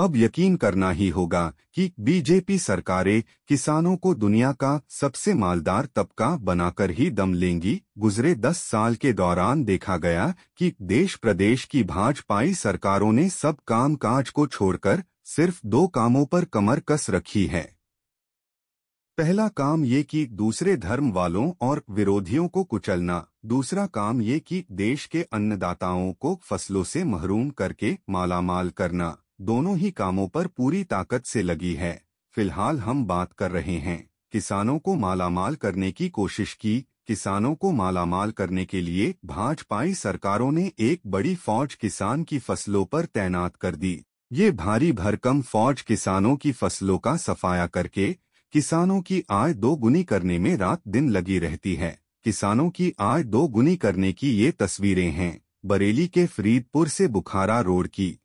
अब यकीन करना ही होगा कि बीजेपी सरकारें किसानों को दुनिया का सबसे मालदार तबका बनाकर ही दम लेंगी गुजरे दस साल के दौरान देखा गया कि देश प्रदेश की भाजपाई सरकारों ने सब काम काज को छोड़कर सिर्फ दो कामों पर कमर कस रखी है पहला काम ये कि दूसरे धर्म वालों और विरोधियों को कुचलना दूसरा काम ये कि देश के अन्नदाताओं को फसलों से महरूम करके मालामाल करना दोनों ही कामों पर पूरी ताकत से लगी है फिलहाल हम बात कर रहे हैं किसानों को मालामाल करने की कोशिश की किसानों को मालामाल करने के लिए भाजपाई सरकारों ने एक बड़ी फौज किसान की फसलों पर तैनात कर दी ये भारी भरकम फौज किसानों की फसलों का सफाया करके किसानों की आय दोगुनी करने में रात दिन लगी रहती है किसानों की आय दोगुनी करने की ये तस्वीरें हैं बरेली के फरीदपुर से बुखारा रोड की